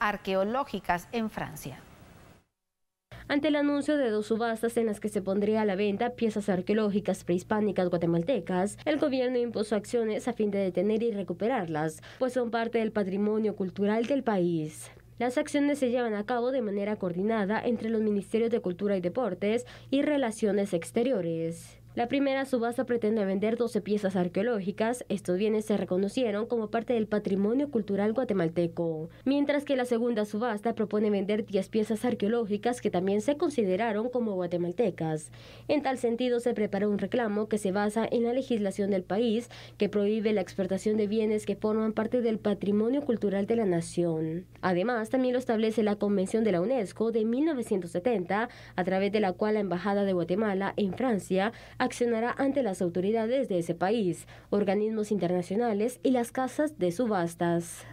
arqueológicas en Francia ante el anuncio de dos subastas en las que se pondría a la venta piezas arqueológicas prehispánicas guatemaltecas, el gobierno impuso acciones a fin de detener y recuperarlas, pues son parte del patrimonio cultural del país. Las acciones se llevan a cabo de manera coordinada entre los Ministerios de Cultura y Deportes y Relaciones Exteriores. La primera subasta pretende vender 12 piezas arqueológicas. Estos bienes se reconocieron como parte del patrimonio cultural guatemalteco, mientras que la segunda subasta propone vender 10 piezas arqueológicas que también se consideraron como guatemaltecas. En tal sentido, se preparó un reclamo que se basa en la legislación del país que prohíbe la exportación de bienes que forman parte del patrimonio cultural de la nación. Además, también lo establece la Convención de la UNESCO de 1970, a través de la cual la Embajada de Guatemala en Francia accionará ante las autoridades de ese país, organismos internacionales y las casas de subastas.